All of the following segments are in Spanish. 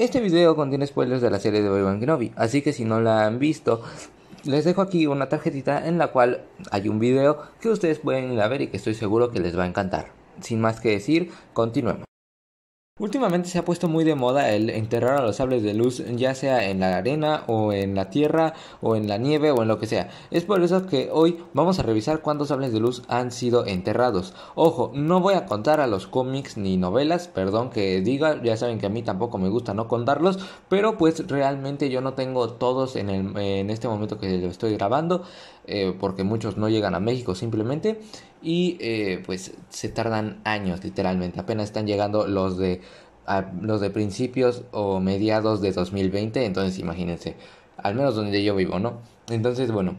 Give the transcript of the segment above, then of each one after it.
Este video contiene spoilers de la serie de Obi-Wan Kenobi, así que si no la han visto, les dejo aquí una tarjetita en la cual hay un video que ustedes pueden ir a ver y que estoy seguro que les va a encantar. Sin más que decir, continuemos. Últimamente se ha puesto muy de moda el enterrar a los sables de luz, ya sea en la arena o en la tierra o en la nieve o en lo que sea. Es por eso que hoy vamos a revisar cuántos sables de luz han sido enterrados. Ojo, no voy a contar a los cómics ni novelas, perdón que diga, ya saben que a mí tampoco me gusta no contarlos, pero pues realmente yo no tengo todos en, el, en este momento que lo estoy grabando, eh, porque muchos no llegan a México simplemente y eh, pues se tardan años literalmente, apenas están llegando los de los de principios o mediados de 2020, entonces imagínense, al menos donde yo vivo, ¿no? Entonces, bueno,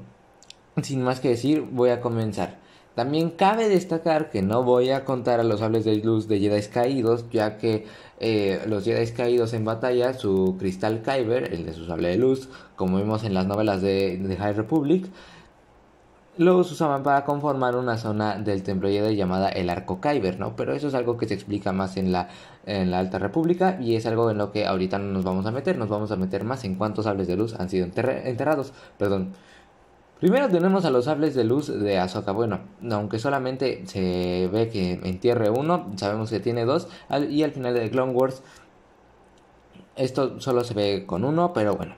sin más que decir, voy a comenzar. También cabe destacar que no voy a contar a los sables de luz de Jedi caídos, ya que eh, los Jedi caídos en batalla, su cristal Kyber, el de sus sable de luz, como vimos en las novelas de, de High Republic, Luego se usaban para conformar una zona del templo Jedi llamada el Arco Kyber, ¿no? Pero eso es algo que se explica más en la, en la Alta República y es algo en lo que ahorita no nos vamos a meter, nos vamos a meter más en cuántos sables de luz han sido enterrados, perdón. Primero tenemos a los sables de luz de Ahsoka. Bueno, aunque solamente se ve que entierre uno, sabemos que tiene dos. Y al final de Clone Wars, esto solo se ve con uno, pero bueno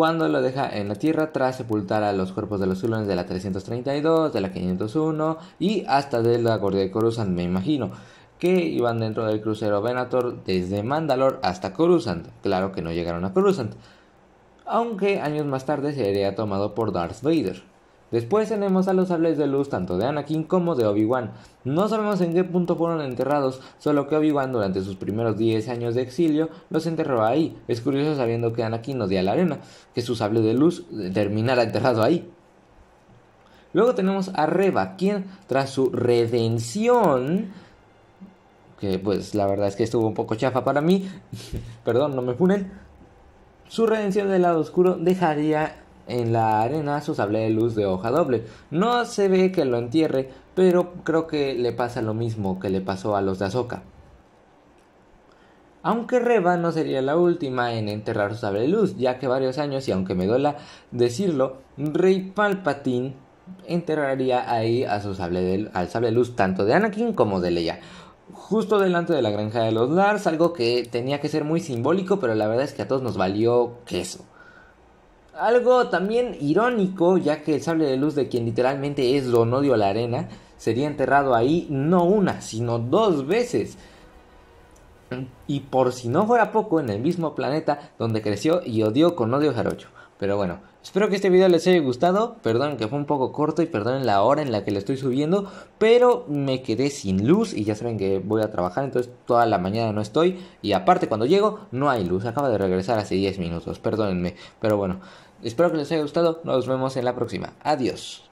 cuando lo deja en la tierra tras sepultar a los cuerpos de los clones de la 332, de la 501 y hasta de la de Coruscant, me imagino, que iban dentro del crucero Venator desde Mandalor hasta Coruscant. Claro que no llegaron a Coruscant, aunque años más tarde sería tomado por Darth Vader. Después tenemos a los sables de luz tanto de Anakin como de Obi-Wan. No sabemos en qué punto fueron enterrados, solo que Obi-Wan durante sus primeros 10 años de exilio los enterró ahí. Es curioso sabiendo que Anakin dio la arena, que su sable de luz terminara enterrado ahí. Luego tenemos a Reba, quien tras su redención que pues la verdad es que estuvo un poco chafa para mí, perdón, no me funen, su redención del lado oscuro dejaría en la arena su sable de luz de hoja doble. No se ve que lo entierre, pero creo que le pasa lo mismo que le pasó a los de Azoka. Aunque Reva no sería la última en enterrar su sable de luz, ya que varios años, y aunque me duela decirlo, Rey Palpatine enterraría ahí a su sable al sable de luz tanto de Anakin como de Leia justo delante de la granja de los Lars, algo que tenía que ser muy simbólico, pero la verdad es que a todos nos valió queso. Algo también irónico, ya que el sable de luz de quien literalmente es Don Odio la Arena, sería enterrado ahí no una, sino dos veces. Y por si no fuera poco, en el mismo planeta donde creció y odió con odio jarocho. Pero bueno, espero que este video les haya gustado. Perdón que fue un poco corto y perdón la hora en la que le estoy subiendo. Pero me quedé sin luz y ya saben que voy a trabajar. Entonces toda la mañana no estoy. Y aparte cuando llego no hay luz. Acaba de regresar hace 10 minutos. Perdónenme. Pero bueno, espero que les haya gustado. Nos vemos en la próxima. Adiós.